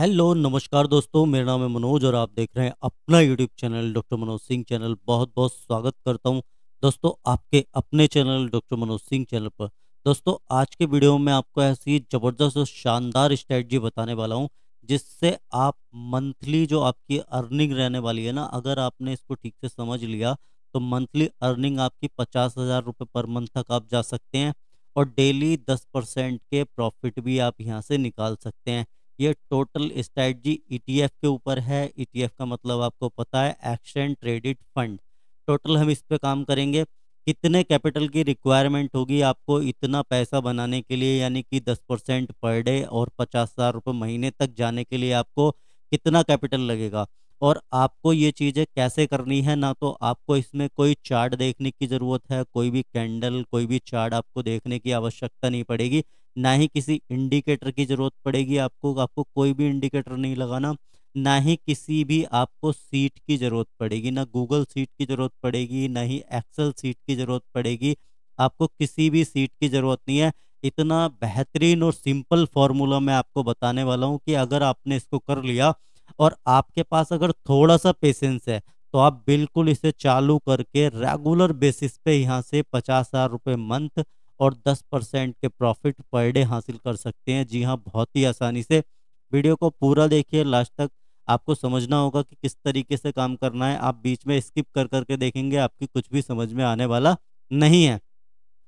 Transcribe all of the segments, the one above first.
hello नमस्कार दोस्तों मेरा नाम है मनोज और आप देख रहे हैं अपना YouTube channel doctor Manoj Singh channel बहुत बहुत स्वागत करता हूं दोस्तों आपके अपने channel doctor Manoj Singh channel पर दोस्तों आज के वीडियो में आपको ऐसी ज़बरदस्त और शानदार स्ट्रेटजी बताने वाला हूँ जिससे आप मंथली जो आपकी अर्निंग रहने वाली है ना अगर आपने इसको ठीक से समझ लिया तो मंथली अर्निंग आपकी पचास हज़ार रुपये पर मंथ तक आप जा सकते हैं और डेली दस परसेंट के प्रॉफिट भी आप यहाँ से निकाल सकते हैं ये टोटल स्ट्रैटी ईटीएफ के ऊपर है ईटीएफ e का मतलब आपको पता है एक्शन ट्रेडिड फंड टोटल हम इस पर काम करेंगे कितने कैपिटल की रिक्वायरमेंट होगी आपको इतना पैसा बनाने के लिए यानी कि दस परसेंट पर डे और पचास हज़ार रुपये महीने तक जाने के लिए आपको कितना कैपिटल लगेगा और आपको ये चीज़ें कैसे करनी है ना तो आपको इसमें कोई चार्ट देखने की ज़रूरत है कोई भी कैंडल कोई भी चार्ट आपको देखने की आवश्यकता नहीं पड़ेगी ना ही किसी इंडिकेटर की ज़रूरत पड़ेगी आपको आपको कोई भी इंडिकेटर नहीं लगाना ना ही किसी भी आपको सीट की ज़रूरत पड़ेगी ना गूगल सीट की ज़रूरत पड़ेगी ना ही एक्सेल सीट की ज़रूरत पड़ेगी आपको किसी भी सीट की ज़रूरत नहीं है इतना बेहतरीन और सिंपल फॉर्मूला मैं आपको बताने वाला हूँ कि अगर आपने इसको कर लिया और आपके पास अगर थोड़ा सा पेशेंस है तो आप बिल्कुल इसे चालू करके रेगुलर बेसिस पे यहाँ से पचास हज़ार रुपये मंथ और 10 परसेंट के प्रॉफिट पर डे हासिल कर सकते हैं जी हाँ बहुत ही आसानी से वीडियो को पूरा देखिए लास्ट तक आपको समझना होगा कि किस तरीके से काम करना है आप बीच में स्किप कर करके देखेंगे आपकी कुछ भी समझ में आने वाला नहीं है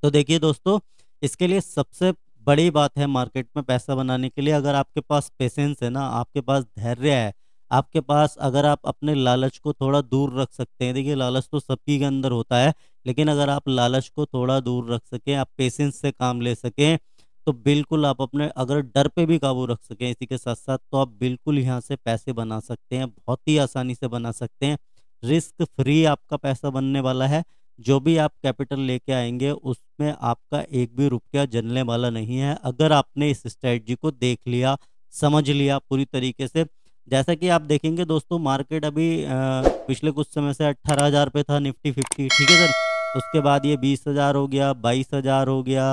तो देखिए दोस्तों इसके लिए सबसे बड़ी बात है मार्केट में पैसा बनाने के लिए अगर आपके पास पेशेंस है ना आपके पास धैर्य है आपके पास अगर आप अपने लालच को थोड़ा दूर रख सकते हैं देखिए लालच तो सबकी के अंदर होता है लेकिन अगर आप लालच को थोड़ा दूर रख सकें आप पेशेंस से काम ले सकें तो बिल्कुल आप अपने अगर डर पे भी काबू रख सकें इसी के साथ साथ तो आप बिल्कुल यहाँ से पैसे बना सकते हैं बहुत ही आसानी से बना सकते हैं रिस्क फ्री आपका पैसा बनने वाला है जो भी आप कैपिटल लेके आएंगे उसमें आपका एक भी रुपया जलने वाला नहीं है अगर आपने इस स्ट्रेटजी को देख लिया समझ लिया पूरी तरीके से जैसा कि आप देखेंगे दोस्तों मार्केट अभी आ, पिछले कुछ समय से अट्ठारह हज़ार पे था निफ्टी फिफ्टी ठीक है सर उसके बाद ये बीस हज़ार हो गया बाईस हज़ार हो गया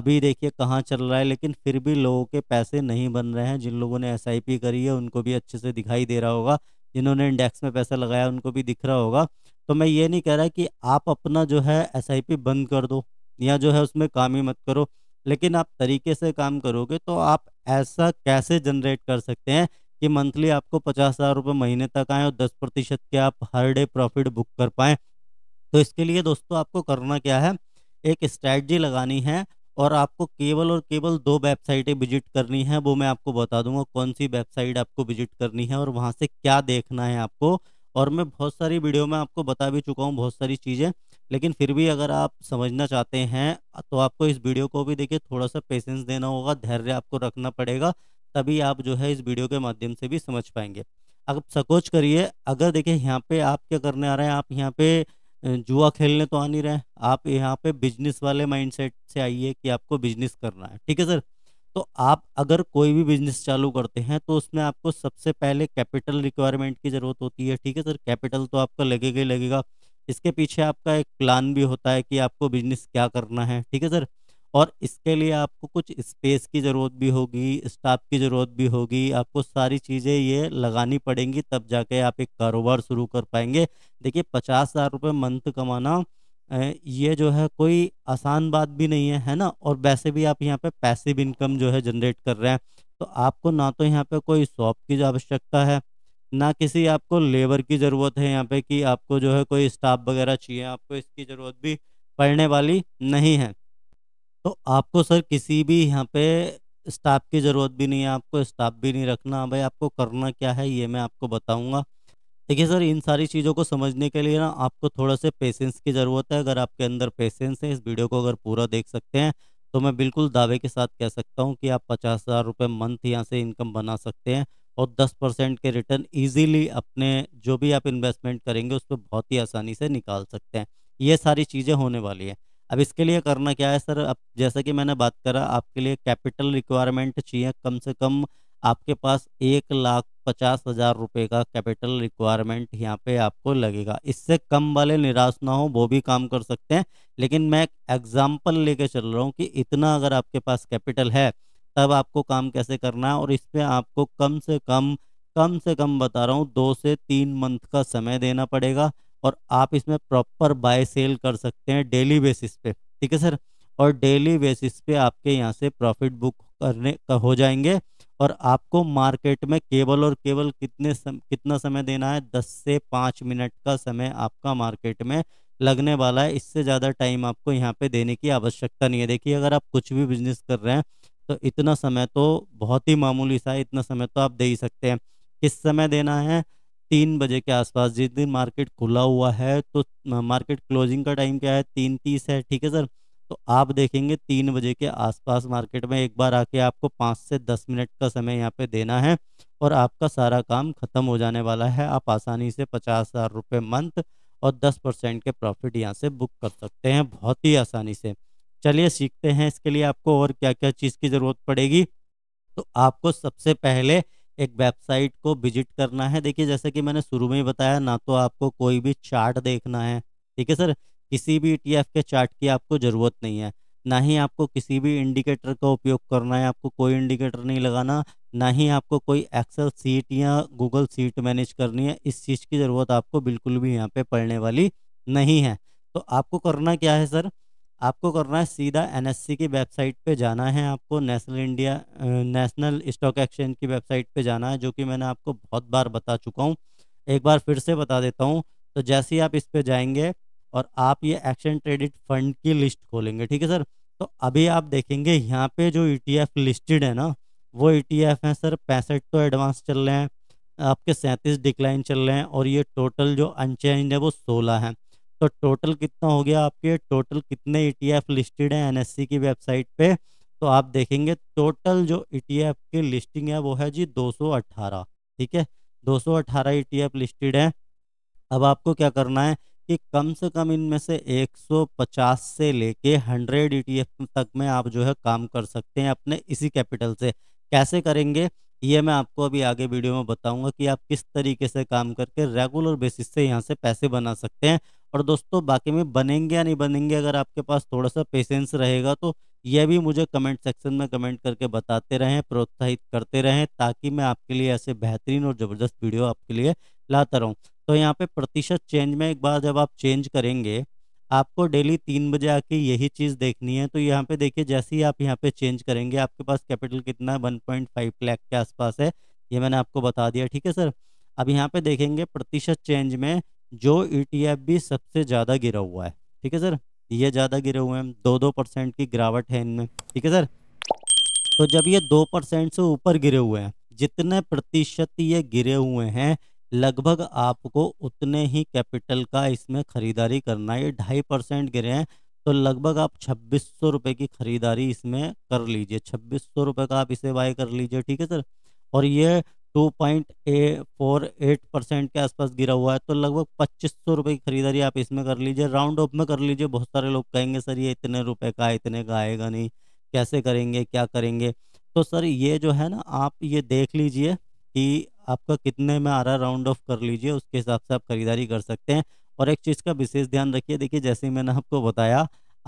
अभी देखिए कहाँ चल रहा है लेकिन फिर भी लोगों के पैसे नहीं बन रहे हैं जिन लोगों ने एस करी है उनको भी अच्छे से दिखाई दे रहा होगा जिन्होंने इंडेक्स में पैसा लगाया उनको भी दिख रहा होगा तो मैं ये नहीं कह रहा कि आप अपना जो है एस बंद कर दो या जो है उसमें काम ही मत करो लेकिन आप तरीके से काम करोगे तो आप ऐसा कैसे जनरेट कर सकते हैं कि मंथली आपको पचास हज़ार रुपये महीने तक आए और दस प्रतिशत के आप हर डे प्रॉफिट बुक कर पाएँ तो इसके लिए दोस्तों आपको करना क्या है एक स्ट्रैटी लगानी है और आपको केवल और केवल दो वेबसाइटें विजिट करनी है वो मैं आपको बता दूंगा कौन सी वेबसाइट आपको विजिट करनी है और वहाँ से क्या देखना है आपको और मैं बहुत सारी वीडियो में आपको बता भी चुका हूँ बहुत सारी चीज़ें लेकिन फिर भी अगर आप समझना चाहते हैं तो आपको इस वीडियो को भी देखिए थोड़ा सा पेशेंस देना होगा धैर्य आपको रखना पड़ेगा तभी आप जो है इस वीडियो के माध्यम से भी समझ पाएंगे अब सकोच करिए अगर देखिए यहाँ पे आप क्या करने आ रहे हैं आप यहाँ पे जुआ खेलने तो आ नहीं रहे आप यहाँ पे बिजनेस वाले माइंडसेट से आइए कि आपको बिजनेस करना है ठीक है सर तो आप अगर कोई भी बिजनेस चालू करते हैं तो उसमें आपको सबसे पहले कैपिटल रिक्वायरमेंट की ज़रूरत होती है ठीक है सर कैपिटल तो आपका लगेगा ही लगेगा इसके पीछे आपका एक प्लान भी होता है कि आपको बिजनेस क्या करना है ठीक है सर और इसके लिए आपको कुछ स्पेस की ज़रूरत भी होगी स्टाफ की ज़रूरत भी होगी आपको सारी चीज़ें ये लगानी पड़ेंगी तब जाके आप एक कारोबार शुरू कर पाएंगे देखिए पचास हज़ार रुपये मंथ कमाना ये जो है कोई आसान बात भी नहीं है है ना और वैसे भी आप यहाँ पे पैसिव इनकम जो है जनरेट कर रहे हैं तो आपको ना तो यहाँ पर कोई शॉप की आवश्यकता है ना किसी आपको लेबर की ज़रूरत है यहाँ पर कि आपको जो है कोई स्टाफ वगैरह चाहिए आपको इसकी ज़रूरत भी पड़ने वाली नहीं है तो आपको सर किसी भी यहाँ पे स्टाफ की ज़रूरत भी नहीं है आपको स्टाफ भी नहीं रखना भाई आपको करना क्या है ये मैं आपको बताऊंगा देखिए सर इन सारी चीज़ों को समझने के लिए ना आपको थोड़ा से पेशेंस की ज़रूरत है अगर आपके अंदर पेशेंस है इस वीडियो को अगर पूरा देख सकते हैं तो मैं बिल्कुल दावे के साथ कह सकता हूँ कि आप पचास हज़ार रुपये मंथ यहाँ से इनकम बना सकते हैं और दस परसेंट के रिटर्न ईजीली अपने जो भी आप इन्वेस्टमेंट करेंगे उस पर बहुत ही आसानी से निकाल सकते हैं ये सारी चीज़ें होने वाली हैं अब इसके लिए करना क्या है सर अब जैसा कि मैंने बात करा आपके लिए कैपिटल रिक्वायरमेंट चाहिए कम से कम आपके पास एक लाख पचास हज़ार रुपये का कैपिटल रिक्वायरमेंट यहाँ पे आपको लगेगा इससे कम वाले निराश ना हो वो भी काम कर सकते हैं लेकिन मैं एग्ज़ाम्पल लेके चल रहा हूँ कि इतना अगर आपके पास कैपिटल है तब आपको काम कैसे करना है और इस पर आपको कम से कम कम से कम बता रहा हूँ दो से तीन मंथ का समय देना पड़ेगा और आप इसमें प्रॉपर बाय सेल कर सकते हैं डेली बेसिस पे ठीक है सर और डेली बेसिस पे आपके यहाँ से प्रॉफिट बुक करने का हो जाएंगे और आपको मार्केट में केवल और केवल कितने सम, कितना समय देना है दस से पाँच मिनट का समय आपका मार्केट में लगने वाला है इससे ज़्यादा टाइम आपको यहाँ पे देने की आवश्यकता नहीं है देखिए अगर आप कुछ भी बिजनेस कर रहे हैं तो इतना समय तो बहुत ही मामूली सा है इतना समय तो आप दे ही सकते हैं किस समय देना है तीन बजे के आसपास जिस दिन मार्केट खुला हुआ है तो मार्केट क्लोजिंग का टाइम क्या है तीन तीस है ठीक है सर तो आप देखेंगे तीन बजे के आसपास मार्केट में एक बार आके आपको पाँच से दस मिनट का समय यहाँ पे देना है और आपका सारा काम ख़त्म हो जाने वाला है आप आसानी से पचास हज़ार रुपये मंथ और दस परसेंट के प्रॉफिट यहाँ से बुक कर सकते हैं बहुत ही आसानी से चलिए सीखते हैं इसके लिए आपको और क्या क्या चीज़ की ज़रूरत पड़ेगी तो आपको सबसे पहले एक वेबसाइट को विजिट करना है देखिए जैसे कि मैंने शुरू में ही बताया ना तो आपको कोई भी चार्ट देखना है ठीक है सर किसी भी ई e के चार्ट की आपको ज़रूरत नहीं है ना ही आपको किसी भी इंडिकेटर का उपयोग करना है आपको कोई इंडिकेटर नहीं लगाना ना ही आपको कोई एक्सेल सीट या गूगल सीट मैनेज करनी है इस चीज़ की ज़रूरत आपको बिल्कुल भी यहाँ पे पड़ने वाली नहीं है तो आपको करना क्या है सर आपको करना है सीधा एनएससी की वेबसाइट पे जाना है आपको national India national stock exchange की वेबसाइट पे जाना है जो कि मैंने आपको बहुत बार बता चुका हूँ एक बार फिर से बता देता हूँ तो जैसे ही आप इस पर जाएंगे और आप ये एक्शन ट्रेडिट फंड की लिस्ट खोलेंगे ठीक है सर तो अभी आप देखेंगे यहाँ पे जो ई e लिस्टेड है ना वो ई e हैं सर पैंसठ तो एडवांस चल रहे हैं आपके सैंतीस डिक्लाइन चल रहे हैं और ये टोटल जो अनचेंज है वो सोलह हैं तो टोटल कितना हो गया आपके टोटल कितने ई e लिस्टेड हैं एनएससी e की वेबसाइट पे तो आप देखेंगे टोटल जो ई e की लिस्टिंग है वो है जी 218 ठीक है 218 ई लिस्टेड हैं अब आपको क्या करना है कि कम से कम इनमें से 150 से लेके 100 ई तक में आप जो है काम कर सकते हैं अपने इसी कैपिटल से कैसे करेंगे ये मैं आपको अभी आगे वीडियो में बताऊंगा कि आप किस तरीके से काम करके रेगुलर बेसिस से यहाँ से पैसे बना सकते हैं और दोस्तों बाकी में बनेंगे या नहीं बनेंगे अगर आपके पास थोड़ा सा पेशेंस रहेगा तो यह भी मुझे कमेंट सेक्शन में कमेंट करके बताते रहें प्रोत्साहित करते रहें ताकि मैं आपके लिए ऐसे बेहतरीन और ज़बरदस्त वीडियो आपके लिए लाता रहूँ तो यहाँ पे प्रतिशत चेंज में एक बार जब आप चेंज करेंगे आपको डेली तीन बजे आके यही चीज़ देखनी है तो यहाँ पे देखिए जैसे ही आप यहाँ पे चेंज करेंगे आपके पास कैपिटल कितना है वन पॉइंट फाइव लैख के आसपास है ये मैंने आपको बता दिया ठीक है सर अब यहाँ पे देखेंगे प्रतिशत चेंज में जो ई e भी सबसे ज़्यादा गिरा हुआ है ठीक है सर ये ज़्यादा गिरे हुए हैं दो दो परसेंट की गिरावट है इनमें ठीक है सर तो जब ये दो परसेंट से ऊपर गिरे हुए हैं जितने प्रतिशत ये गिरे हुए हैं लगभग आपको उतने ही कैपिटल का इसमें ख़रीदारी करना है ये ढाई परसेंट गिरे हैं तो लगभग आप छब्बीस सौ रुपये की ख़रीदारी इसमें कर लीजिए छब्बीस सौ रुपये का आप इसे बाय कर लीजिए ठीक है सर और ये two point a four eight percent के आसपास गिरा हुआ है तो लगभग पच्चीस सौ रुपये की खरीदारी आप इसमें कर लीजिए राउंड ऑफ में कर लीजिए बहुत सारे लोग कहेंगे सर ये इतने रुपए का इतने का आएगा नहीं कैसे करेंगे क्या करेंगे तो सर ये जो है ना आप ये देख लीजिए कि आपका कितने में आ रहा है राउंड ऑफ कर लीजिए उसके हिसाब से आप खरीदारी कर सकते हैं और एक चीज़ का विशेष ध्यान रखिए देखिए जैसे मैंने आपको बताया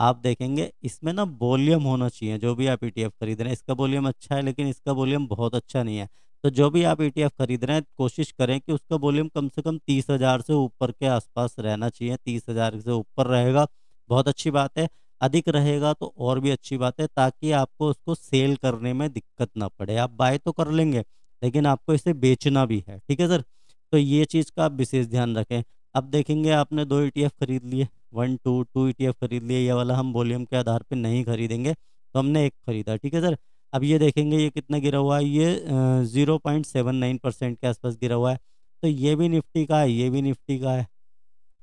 आप देखेंगे इसमें ना वॉल्यूम होना चाहिए जो भी आप ई e खरीद रहे हैं इसका वॉल्यूम अच्छा है लेकिन इसका वॉल्यूम बहुत अच्छा नहीं है तो जो भी आप ईटीएफ e खरीद रहे हैं कोशिश करें कि उसका वॉल्यूम कम से कम तीस हज़ार से ऊपर के आसपास रहना चाहिए तीस हज़ार से ऊपर रहेगा बहुत अच्छी बात है अधिक रहेगा तो और भी अच्छी बात है ताकि आपको उसको सेल करने में दिक्कत ना पड़े आप बाय तो कर लेंगे लेकिन आपको इसे बेचना भी है ठीक है सर तो ये चीज़ का आप विशेष ध्यान रखें अब देखेंगे आपने दो ई e खरीद लिए one two two E e खरीद लिए ये वाला हम वॉल्यूम के आधार पर नहीं खरीदेंगे तो हमने एक खरीदा ठीक है सर अब ये देखेंगे ये कितना गिरा हुआ है ये zero point seven nine percent के आसपास गिरा हुआ है तो ये भी निफ्टी का है ये भी निफ्टी का है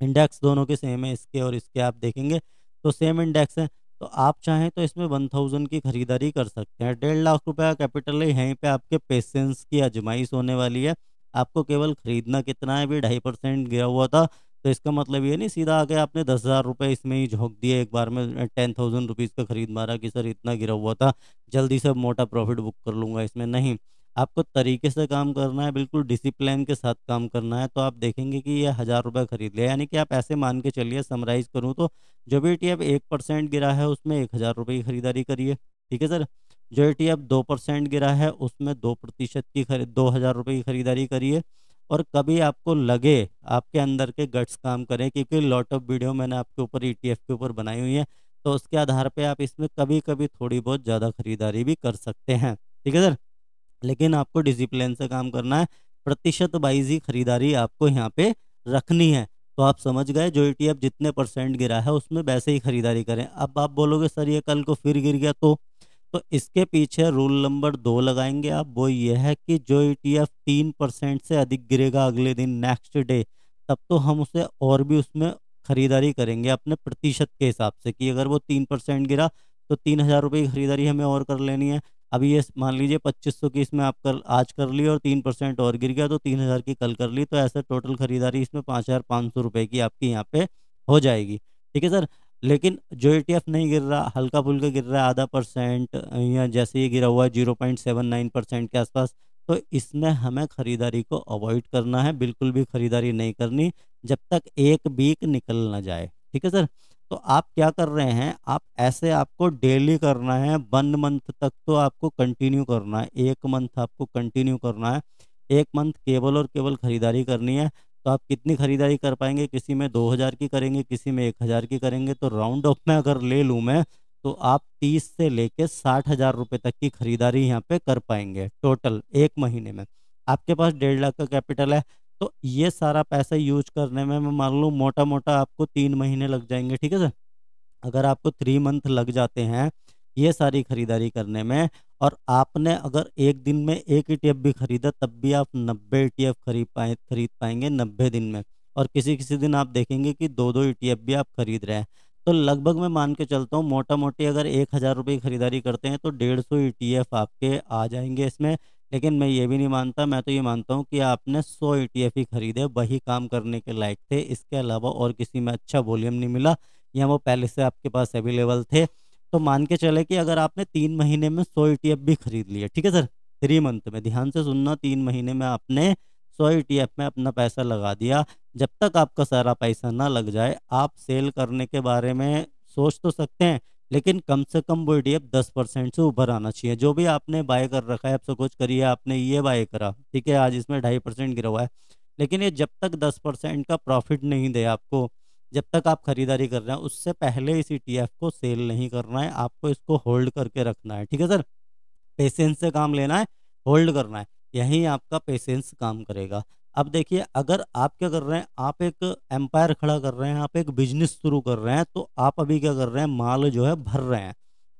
इंडेक्स दोनों के सेम है इसके और इसके आप देखेंगे तो सेम इंडेक्स है तो आप चाहें तो इसमें वन थाउजेंड की खरीदारी कर सकते हैं डेढ़ लाख रुपये का कैपिटल है यहीं पे आपके पेशेंस की आजमाइश होने वाली है आपको केवल खरीदना कितना है भी ढाई परसेंट गिरा हुआ था तो इसका मतलब ये नहीं सीधा आके आपने दस हज़ार रुपये इसमें ही झोंक दिए एक बार में टेन थाउजेंड रुपीज़ का ख़रीद मारा कि सर इतना गिरा हुआ था जल्दी से मोटा प्रॉफिट बुक कर लूँगा इसमें नहीं आपको तरीके से काम करना है बिल्कुल डिसिप्लिन के साथ काम करना है तो आप देखेंगे कि ये हज़ार रुपये ख़रीद लिया यानी कि आप ऐसे मान के चलिए समराइज़ करूँ तो जो भी टी एफ एक परसेंट गिरा है उसमें एक हज़ार रुपये की ख़रीदारी करिए ठीक है सर जो ए टी एफ दो परसेंट गिरा है उसमें दो प्रतिशत की खरीद दो हज़ार रुपये की ख़रीदारी करिए और कभी आपको लगे आपके अंदर के गट्स काम करें क्योंकि लॉट ऑफ वीडियो मैंने आपके ऊपर ई e के ऊपर बनाई हुई है तो उसके आधार पे आप इसमें कभी कभी थोड़ी बहुत ज़्यादा खरीदारी भी कर सकते हैं ठीक है सर लेकिन आपको डिसिप्लिन से काम करना है प्रतिशत वाइज ही खरीदारी आपको यहाँ पे रखनी है तो आप समझ गए जो ई e जितने परसेंट गिरा है उसमें वैसे ही खरीदारी करें अब आप बोलोगे सर ये कल को फिर गिर गया तो तो इसके पीछे रूल नंबर दो लगाएंगे आप वो ये है कि जो ईटीएफ e तीन परसेंट से अधिक गिरेगा अगले दिन नेक्स्ट डे तब तो हम उसे और भी उसमें ख़रीदारी करेंगे अपने प्रतिशत के हिसाब से कि अगर वो तीन परसेंट गिरा तो तीन हज़ार रुपये की ख़रीदारी हमें और कर लेनी है अभी ये मान लीजिए पच्चीस सौ की इसमें आप कर आज कर ली और तीन परसेंट और गिर गया तो तीन हज़ार की कल कर ली तो ऐसे टोटल ख़रीदारी इसमें पाँच हज़ार पाँच सौ रुपये की आपकी यहाँ पे हो जाएगी ठीक है सर लेकिन जो ई e नहीं गिर रहा हल्का फुल्का गिर रहा है आधा परसेंट या जैसे ये गिरा हुआ है zero point seven nine percent के आसपास तो इसमें हमें ख़रीदारी को अवॉइड करना है बिल्कुल भी ख़रीदारी नहीं करनी जब तक एक वीक निकल ना जाए ठीक है सर तो आप क्या कर रहे हैं आप ऐसे आपको डेली करना है वन मंथ तक तो आपको कंटिन्यू करना है एक मंथ आपको कंटिन्यू करना है एक मंथ केवल और केवल ख़रीदारी करनी है तो आप कितनी ख़रीदारी कर पाएंगे किसी में दो हज़ार की करेंगे किसी में एक हज़ार की करेंगे तो राउंड ऑफ में अगर ले लूँ मैं तो आप तीस से लेके साठ हज़ार रुपये तक की ख़रीदारी यहाँ पे कर पाएंगे टोटल एक महीने में आपके पास डेढ़ लाख का कैपिटल है तो ये सारा पैसा यूज करने में मैं मान लूँ मोटा मोटा आपको तीन महीने लग जाएंगे ठीक है सर अगर आपको थ्री मंथ लग जाते हैं ये सारी ख़रीदारी करने में और आपने अगर एक दिन में एक ई e टी भी ख़रीदा तब भी आप नब्बे ई e टी खरीद पाए खरीद पाएंगे नब्बे दिन में और किसी किसी दिन आप देखेंगे कि दो दो ई e भी आप खरीद रहे हैं तो लगभग मैं मान के चलता हूँ मोटा मोटी अगर एक हज़ार रुपये की ख़रीदारी करते हैं तो डेढ़ सौ ई आपके आ जाएंगे इसमें लेकिन मैं ये भी नहीं मानता मैं तो ये मानता हूँ कि आपने सौ ई ही ख़रीदे वही काम करने के लायक थे इसके अलावा और किसी में अच्छा वॉल्यूम नहीं मिला या वो पहले से आपके पास अवेलेबल थे तो मान के चले कि अगर आपने तीन महीने में सौ ई भी खरीद लिया ठीक है सर थ्री मंथ में ध्यान से सुनना तीन महीने में आपने सौ ई में अपना पैसा लगा दिया जब तक आपका सारा पैसा ना लग जाए आप सेल करने के बारे में सोच तो सकते हैं लेकिन कम से कम वो ई दस परसेंट से ऊपर आना चाहिए जो भी आपने बाय कर रखा है आप सपोज करिए आपने ये बाय करा ठीक है आज इसमें ढाई परसेंट गिरा हुआ है लेकिन ये जब तक दस परसेंट का प्रॉफिट नहीं दे आपको जब तक आप खरीदारी कर रहे हैं उससे पहले इस ई को सेल नहीं करना है आपको इसको होल्ड करके रखना है ठीक है सर पेशेंस से काम लेना है होल्ड करना है यही आपका पेशेंस काम करेगा अब देखिए अगर आप क्या कर रहे हैं आप एक एम्पायर खड़ा कर रहे हैं आप एक बिजनेस शुरू कर रहे हैं तो आप अभी क्या कर रहे हैं माल जो है भर रहे हैं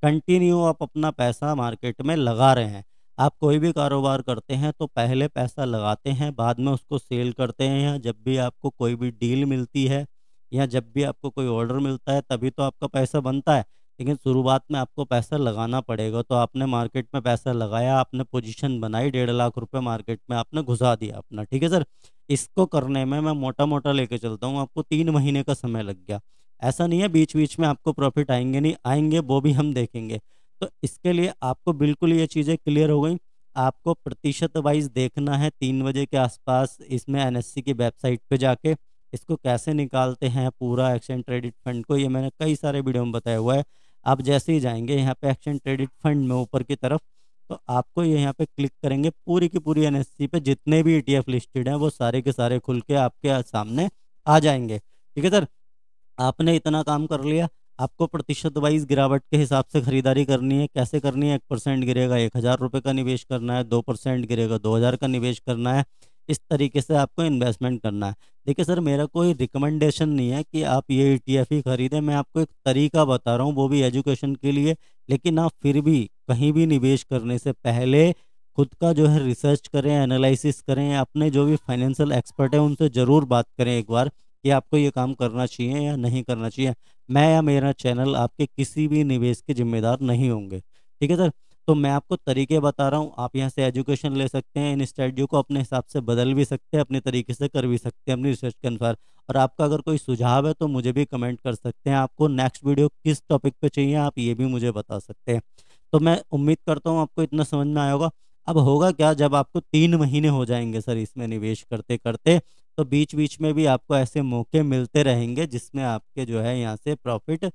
कंटिन्यू आप अपना पैसा मार्केट में लगा रहे हैं आप कोई भी कारोबार करते हैं तो पहले पैसा लगाते हैं बाद में उसको सेल करते हैं या जब भी आपको कोई भी डील मिलती है यहाँ जब भी आपको कोई ऑर्डर मिलता है तभी तो आपका पैसा बनता है लेकिन शुरुआत में आपको पैसा लगाना पड़ेगा तो आपने मार्केट में पैसा लगाया आपने पोजीशन बनाई डेढ़ लाख रुपए मार्केट में आपने घुसा दिया अपना ठीक है सर इसको करने में मैं मोटा मोटा लेके चलता हूँ आपको तीन महीने का समय लग गया ऐसा नहीं है बीच बीच में आपको प्रॉफिट आएंगे नहीं आएंगे वो भी हम देखेंगे तो इसके लिए आपको बिल्कुल ये चीज़ें क्लियर हो गई आपको प्रतिशत वाइज देखना है तीन बजे के आसपास इसमें एन की वेबसाइट पर जाके इसको कैसे निकालते हैं पूरा एक्शन ट्रेडिट फंड को ये मैंने कई सारे वीडियो में बताया हुआ है आप जैसे ही जाएंगे यहाँ पे एक्शन ट्रेडिट फंड में ऊपर की तरफ तो आपको ये यहाँ पे क्लिक करेंगे पूरी की पूरी एन पे जितने भी ई e लिस्टेड हैं वो सारे के सारे खुल के आपके सामने आ जाएंगे ठीक है सर आपने इतना काम कर लिया आपको प्रतिशत वाइज गिरावट के हिसाब से खरीदारी करनी है कैसे करनी है एक परसेंट गिरेगा एक हज़ार रुपये का निवेश करना है दो परसेंट गिरेगा दो हज़ार का निवेश करना है इस तरीके से आपको इन्वेस्टमेंट करना है देखिए सर मेरा कोई रिकमेंडेशन नहीं है कि आप ये ई e ही ख़रीदें मैं आपको एक तरीका बता रहा हूँ वो भी एजुकेशन के लिए लेकिन आप फिर भी कहीं भी निवेश करने से पहले खुद का जो है रिसर्च करें एनालिसिस करें अपने जो भी फाइनेंशियल एक्सपर्ट हैं उनसे ज़रूर बात करें एक बार कि आपको ये काम करना चाहिए या नहीं करना चाहिए मैं या मेरा चैनल आपके किसी भी निवेश के जिम्मेदार नहीं होंगे ठीक है सर तो मैं आपको तरीके बता रहा हूँ आप यहाँ से एजुकेशन ले सकते हैं इन स्ट्रेटजी को अपने हिसाब से बदल भी सकते हैं अपने तरीके से कर भी सकते हैं अपनी रिसर्च के अनुसार और आपका अगर कोई सुझाव है तो मुझे भी कमेंट कर सकते हैं आपको नेक्स्ट वीडियो किस टॉपिक पर चाहिए आप ये भी मुझे बता सकते हैं तो मैं उम्मीद करता हूँ आपको इतना समझ में आया होगा अब होगा क्या जब आपको तीन महीने हो जाएंगे सर इसमें निवेश करते करते तो बीच बीच में भी आपको ऐसे मौके मिलते रहेंगे जिसमें आपके जो है यहाँ से प्रॉफिट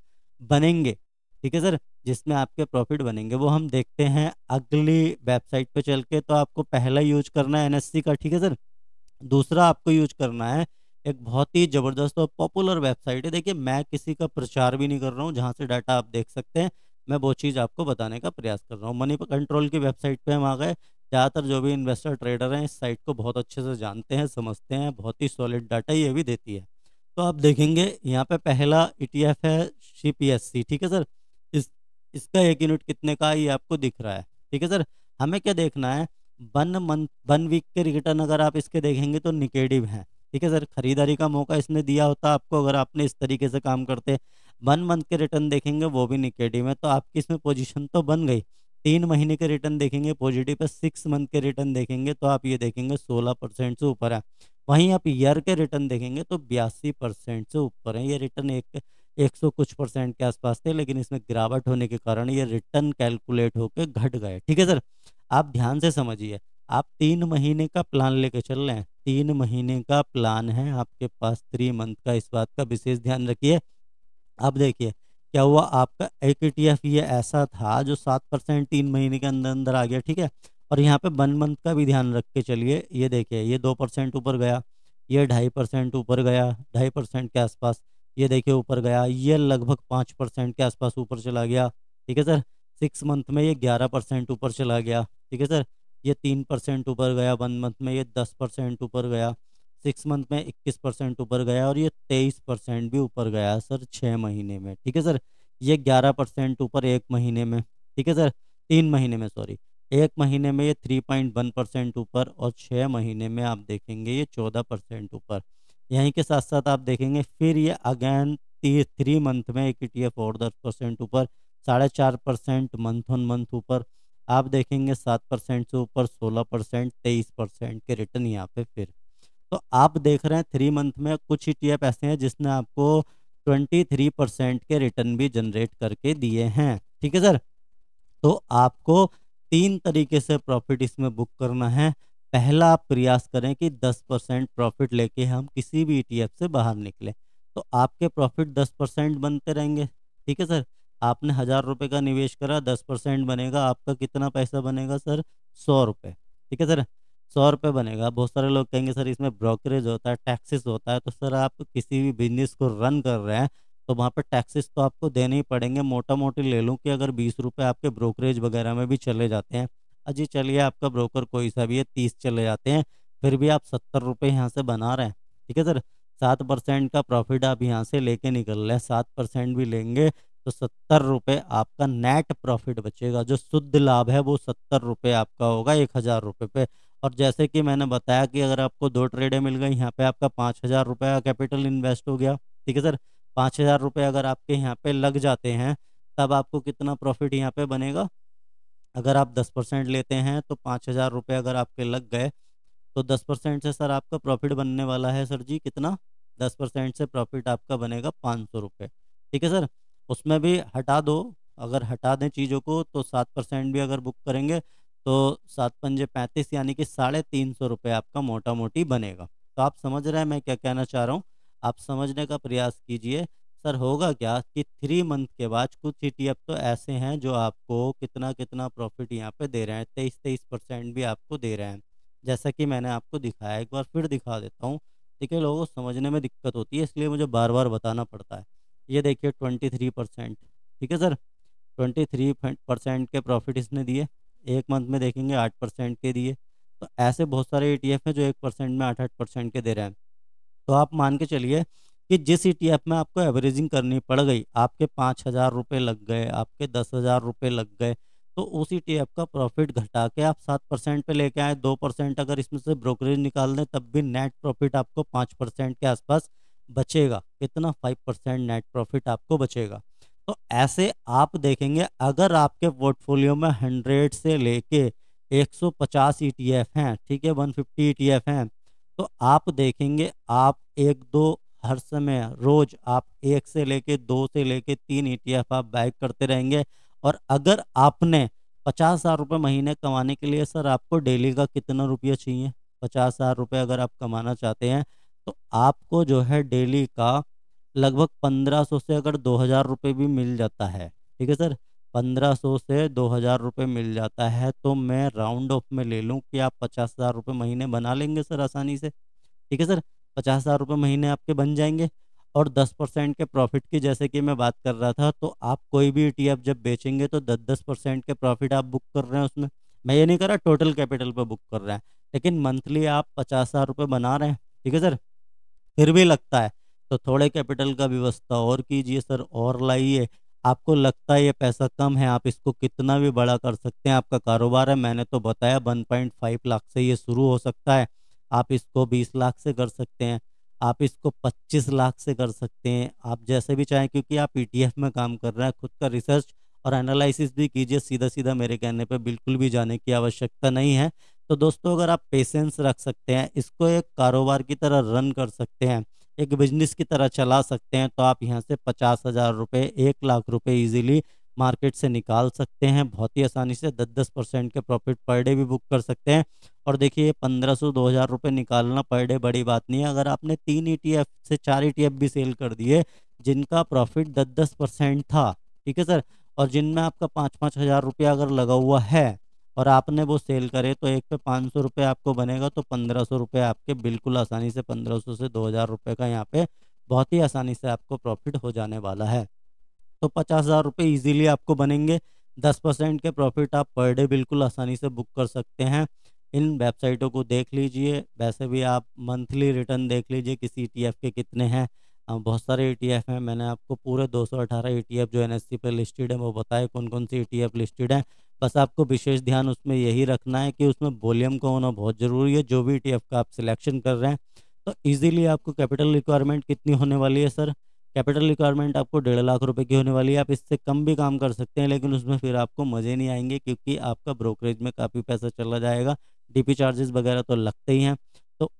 बनेंगे ठीक है सर जिसमें आपके प्रॉफिट बनेंगे वो हम देखते हैं अगली वेबसाइट पे चल के तो आपको पहला यूज करना है एनएससी का ठीक है सर दूसरा आपको यूज करना है एक बहुत ही ज़बरदस्त और पॉपुलर वेबसाइट है देखिए मैं किसी का प्रचार भी नहीं कर रहा हूँ जहाँ से डाटा आप देख सकते हैं मैं वो चीज़ आपको बताने का प्रयास कर रहा हूँ मनी कंट्रोल की वेबसाइट पर हम आ गए ज़्यादातर जो भी इन्वेस्टर ट्रेडर हैं इस साइट को बहुत अच्छे से जानते हैं समझते हैं बहुत ही सॉलिड डाटा ये भी देती है तो आप देखेंगे यहाँ पे पहला ई e है सी ठीक है सर इसका एक यूनिट कितने का ये आपको दिख रहा है ठीक है सर हमें क्या देखना है वन मंथ वन वीक के रिटर्न अगर आप इसके देखेंगे तो निगेटिव हैं ठीक है सर खरीदारी का मौका इसने दिया होता आपको अगर आपने इस तरीके से काम करते वन मंथ के रिटर्न देखेंगे वो भी निगेटिव है तो आपकी इसमें पोजिशन तो बन गई तीन महीने के रिटर्न देखेंगे पॉजिटिव है सिक्स मंथ के रिटर्न देखेंगे तो आप ये देखेंगे सोलह परसेंट से ऊपर है वहीं आप ईयर के रिटर्न देखेंगे तो बयासी परसेंट से ऊपर है ये रिटर्न एक एक सौ कुछ परसेंट के आसपास थे लेकिन इसमें गिरावट होने के कारण ये रिटर्न कैलकुलेट होकर घट गए ठीक है सर आप ध्यान से समझिए आप तीन महीने का प्लान लेके चल रहे हैं तीन महीने का प्लान है आपके पास थ्री मंथ का इस बात का विशेष ध्यान रखिए अब देखिए क्या हुआ आपका एक टी एफ ये ऐसा था जो सात परसेंट तीन महीने के अंदर अंदर आ गया ठीक है और यहाँ पे वन मंथ का भी ध्यान रख के चलिए ये देखिए ये दो परसेंट ऊपर गया ये ढाई परसेंट ऊपर गया ढाई परसेंट के आसपास ये देखिए ऊपर गया ये लगभग पाँच परसेंट के आसपास ऊपर चला गया ठीक है सर सिक्स मंथ में ये ग्यारह परसेंट ऊपर चला गया ठीक है सर ये तीन परसेंट ऊपर गया वन मंथ में ये दस परसेंट ऊपर गया सिक्स मंथ में इक्कीस परसेंट ऊपर गया और ये तेईस परसेंट भी ऊपर गया सर छः महीने में ठीक है सर ये ग्यारह परसेंट ऊपर एक महीने में ठीक है सर तीन महीने में सॉरी एक महीने में ये थ्री पॉइंट वन परसेंट ऊपर और छः महीने में आप देखेंगे ये चौदह परसेंट ऊपर यहीं के साथ साथ आप देखेंगे फिर ये अगैन थ्री मंथ में एक एफ e और दस परसेंट ऊपर साढ़े चार परसेंट मंथ ऑन मंथ ऊपर आप देखेंगे सात परसेंट से ऊपर सोलह परसेंट तेईस परसेंट के रिटर्न यहाँ पे फिर तो आप देख रहे हैं थ्री मंथ में कुछ ई e ऐसे हैं जिसने आपको ट्वेंटी थ्री परसेंट के रिटर्न भी जनरेट करके दिए हैं ठीक है सर तो आपको तीन तरीके से प्रॉफिट इसमें बुक करना है पहला आप प्रयास करें कि 10 परसेंट प्रॉफिट लेके हम किसी भी ईटीएफ e से बाहर निकलें तो आपके प्रॉफिट 10 परसेंट बनते रहेंगे ठीक है सर आपने हज़ार रुपये का निवेश करा 10 परसेंट बनेगा आपका कितना पैसा बनेगा सर सौ रुपये ठीक है सर सौ रुपये बनेगा बहुत सारे लोग कहेंगे सर इसमें ब्रोकरेज होता है टैक्सेस होता है तो सर आप किसी भी बिजनेस को रन कर रहे हैं तो वहाँ पर टैक्सेस तो आपको देने ही पड़ेंगे मोटा मोटी ले लूँ कि अगर बीस रुपये आपके ब्रोकरेज वगैरह में भी चले जाते हैं अजी चलिए आपका ब्रोकर कोई सा भी है तीस चले जाते हैं फिर भी आप सत्तर रुपये यहाँ से बना रहे हैं ठीक है सर सात परसेंट का प्रॉफिट आप यहाँ से लेके निकल रहे हैं सात परसेंट भी लेंगे तो सत्तर रुपये आपका नेट प्रॉफिट बचेगा जो शुद्ध लाभ है वो सत्तर रुपये आपका होगा एक हज़ार रुपये पे और जैसे कि मैंने बताया कि अगर आपको दो ट्रेडें मिल गई यहाँ पे आपका पाँच हज़ार रुपये का कैपिटल इन्वेस्ट हो गया ठीक है सर पाँच हज़ार रुपये अगर आपके यहाँ पे लग जाते हैं तब आपको कितना प्रॉफिट यहाँ पे बनेगा अगर आप दस परसेंट लेते हैं तो पाँच हज़ार रुपये अगर आपके लग गए तो दस परसेंट से सर आपका प्रॉफिट बनने वाला है सर जी कितना दस परसेंट से प्रॉफिट आपका बनेगा पाँच सौ रुपये ठीक है सर उसमें भी हटा दो अगर हटा दें चीज़ों को तो सात परसेंट भी अगर बुक करेंगे तो सात पंजे पैंतीस यानी कि साढ़े तीन सौ रुपये आपका मोटा मोटी बनेगा तो आप समझ रहे हैं मैं क्या कहना चाह रहा हूँ आप समझने का प्रयास कीजिए सर होगा क्या कि थ्री मंथ के बाद कुछ ई टी एफ तो ऐसे हैं जो आपको कितना कितना प्रॉफिट यहाँ पे दे रहे हैं तेईस तेईस परसेंट भी आपको दे रहे हैं जैसा कि मैंने आपको दिखाया एक बार फिर दिखा देता हूँ देखिए लोगों को समझने में दिक्कत होती है इसलिए मुझे बार बार बताना पड़ता है ये देखिए ट्वेंटी थ्री परसेंट ठीक है सर ट्वेंटी थ्री परसेंट के प्रॉफिट इसने दिए एक मंथ में देखेंगे आठ परसेंट के दिए तो ऐसे बहुत सारे ई टी एफ हैं जो एक परसेंट में आठ आठ परसेंट के दे रहे हैं तो आप मान के चलिए कि जिस ई टी एफ में आपको एवरेजिंग करनी पड़ गई आपके पाँच हज़ार रुपये लग गए आपके दस हज़ार रुपये लग गए तो उस ई टी एफ का प्रॉफिट घटा के आप सात परसेंट पर लेके आए दो परसेंट अगर इसमें से ब्रोकरेज निकाल दें तब भी नेट प्रॉफिट आपको पाँच परसेंट के आसपास बचेगा कितना फाइव परसेंट नेट प्रॉफिट आपको बचेगा तो ऐसे आप देखेंगे अगर आपके पोर्टफोलियो में हंड्रेड से लेके 150 एफ e हैं ठीक है 150 एफ e हैं तो आप देखेंगे आप एक दो हर समय रोज आप एक से लेके दो से लेके तीन ईटीएफ e आप बाइक करते रहेंगे और अगर आपने पचास हज़ार रुपये महीने कमाने के लिए सर आपको डेली का कितना रुपया चाहिए पचास हज़ार रुपये अगर आप कमाना चाहते हैं तो आपको जो है डेली का लगभग पंद्रह सौ से अगर दो हज़ार रुपये भी मिल जाता है ठीक है सर पंद्रह सौ से दो हज़ार रुपये मिल जाता है तो मैं राउंड ऑफ में ले लूँ कि आप पचास हज़ार रुपये महीने बना लेंगे सर आसानी से ठीक है सर पचास हज़ार रुपये महीने आपके बन जाएंगे और दस परसेंट के प्रॉफिट की जैसे कि मैं बात कर रहा था तो आप कोई भी ई e जब बेचेंगे तो दस दस परसेंट के प्रॉफिट आप बुक कर रहे हैं उसमें मैं ये नहीं कर रहा टोटल कैपिटल पर बुक कर रहे हैं लेकिन मंथली आप पचास हज़ार रुपये बना रहे हैं ठीक है सर फिर भी लगता है तो थोड़े कैपिटल का व्यवस्था और कीजिए सर और लाइए आपको लगता है ये पैसा कम है आप इसको कितना भी बड़ा कर सकते हैं आपका कारोबार है मैंने तो बताया वन लाख से ये शुरू हो सकता है आप इसको बीस लाख से कर सकते हैं आप इसको पच्चीस लाख से कर सकते हैं आप जैसे भी चाहें क्योंकि आप ई e में काम कर रहे हैं खुद का रिसर्च और एनालिसिस भी कीजिए सीधा सीधा मेरे कहने पर बिल्कुल भी जाने की आवश्यकता नहीं है तो दोस्तों अगर आप पेशेंस रख सकते हैं इसको एक कारोबार की तरह रन कर सकते हैं एक बिजनेस की तरह चला सकते हैं तो आप यहाँ से पचास हज़ार रुपये एक लाख रुपये ईजिली मार्केट से निकाल सकते हैं बहुत ही आसानी से दस दस परसेंट के प्रॉफिट पर डे भी बुक कर सकते हैं और देखिए पंद्रह सौ दो हज़ार रुपये निकालना पर डे बड़ी बात नहीं है अगर आपने तीन ई e से चार ई e भी सेल कर दिए जिनका प्रॉफिट दस दस परसेंट था ठीक है सर और जिनमें आपका पाँच पाँच हज़ार रुपया अगर लगा हुआ है और आपने वो सेल करे तो एक पे पाँच सौ रुपये आपको बनेगा तो पंद्रह सौ रुपये आपके बिल्कुल आसानी से पंद्रह सौ से दो हज़ार रुपये का यहाँ पे बहुत ही आसानी से आपको प्रॉफिट हो जाने वाला है तो पचास हज़ार रुपये ईजिली आपको बनेंगे दस परसेंट के प्रॉफिट आप पर डे बिल्कुल आसानी से बुक कर सकते हैं इन वेबसाइटों को देख लीजिए वैसे भी आप मंथली रिटर्न देख लीजिए किसी ई के कितने हैं बहुत सारे ई e हैं मैंने आपको पूरे 218 ई e जो एन पर लिस्टेड है वो बताए कौन कौन सी ई e लिस्टेड हैं बस आपको विशेष ध्यान उसमें यही रखना है कि उसमें वॉल्यूम का होना बहुत ज़रूरी है जो भी ई का आप सिलेक्शन कर रहे हैं तो ईजिली आपको कैपिटल रिक्वायरमेंट कितनी होने वाली है सर कैपिटल रिक्वायरमेंट आपको डेढ़ लाख रुपए की होने वाली है आप इससे कम भी काम कर सकते हैं लेकिन उसमें फिर आपको मज़े नहीं आएंगे क्योंकि आपका ब्रोकरेज में काफ़ी पैसा चला जाएगा डीपी चार्जेस वगैरह तो लगते ही हैं तो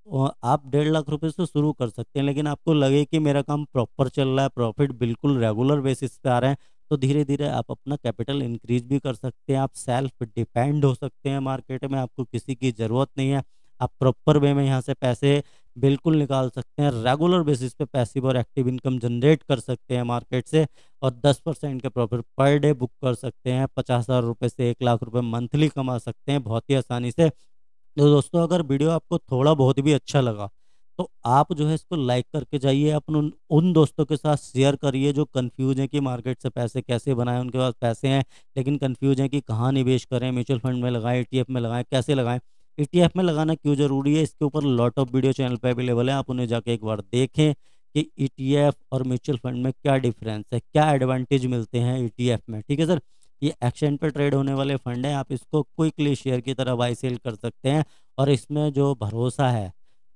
आप डेढ़ लाख रुपए से शुरू कर सकते हैं लेकिन आपको लगे कि मेरा काम प्रॉपर चल रहा है प्रॉफिट बिल्कुल रेगुलर बेसिस पर आ रहे हैं तो धीरे धीरे आप अपना कैपिटल इंक्रीज भी कर सकते हैं आप सेल्फ डिपेंड हो सकते हैं मार्केट में आपको किसी की ज़रूरत नहीं है आप प्रॉपर वे में यहाँ से पैसे बिल्कुल निकाल सकते हैं रेगुलर बेसिस पे पैसिव और एक्टिव इनकम जनरेट कर सकते हैं मार्केट से और 10 परसेंट के प्रॉफिट पर डे बुक कर सकते हैं पचास हज़ार रुपये से एक लाख रुपए मंथली कमा सकते हैं बहुत ही आसानी से तो दोस्तों अगर वीडियो आपको थोड़ा बहुत भी अच्छा लगा तो आप जो है इसको लाइक करके जाइए अपन उन दोस्तों के साथ शेयर करिए जो कन्फ्यूज़ हैं कि मार्केट से पैसे कैसे बनाएं उनके पास पैसे हैं लेकिन कन्फ्यूज़ हैं कि कहाँ निवेश करें म्यूचुअल फंड में लगाएं ई e में लगाएं कैसे लगाएं ई में लगाना क्यों ज़रूरी है इसके ऊपर लॉट ऑफ वीडियो चैनल पर अवेलेबल है आप उन्हें जाके एक बार देखें कि ई e और म्यूचुअल फंड में क्या डिफरेंस है क्या एडवांटेज मिलते हैं ई e में ठीक है सर ये एक्शन पर ट्रेड होने वाले फंड हैं आप इसको क्विकली शेयर की तरह बाई सेल कर सकते हैं और इसमें जो भरोसा है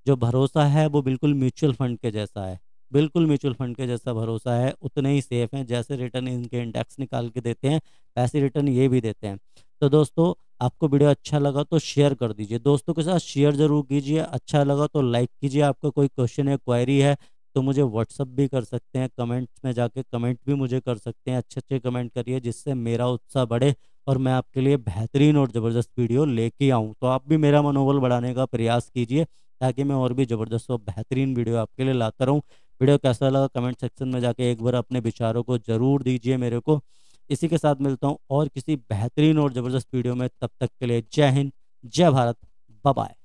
जो भरोसा है वो बिल्कुल म्यूचुअल फंड के जैसा है बिल्कुल म्यूचुअल फंड के जैसा भरोसा है उतने ही सेफ हैं जैसे रिटर्न इनके इंडेक्स निकाल के देते हैं वैसे रिटर्न ये भी देते हैं तो दोस्तों आपको वीडियो अच्छा लगा तो शेयर कर दीजिए दोस्तों के साथ शेयर ज़रूर कीजिए अच्छा लगा तो लाइक कीजिए आपका कोई क्वेश्चन या क्वायरी है तो मुझे व्हाट्सअप भी कर सकते हैं कमेंट्स में जाके कमेंट भी मुझे कर सकते हैं अच्छे अच्छे कमेंट करिए जिससे मेरा उत्साह बढ़े और मैं आपके लिए बेहतरीन और ज़बरदस्त वीडियो लेके आऊँ तो आप भी मेरा मनोबल बढ़ाने का प्रयास कीजिए ताकि मैं और भी ज़बरदस्त और बेहतरीन वीडियो आपके लिए लाता रहूँ वीडियो कैसा लगा कमेंट सेक्शन में जाके एक बार अपने विचारों को ज़रूर दीजिए मेरे को इसी के साथ मिलता हूँ और किसी बेहतरीन और ज़बरदस्त वीडियो में तब तक के लिए जय हिंद जय भारत बाय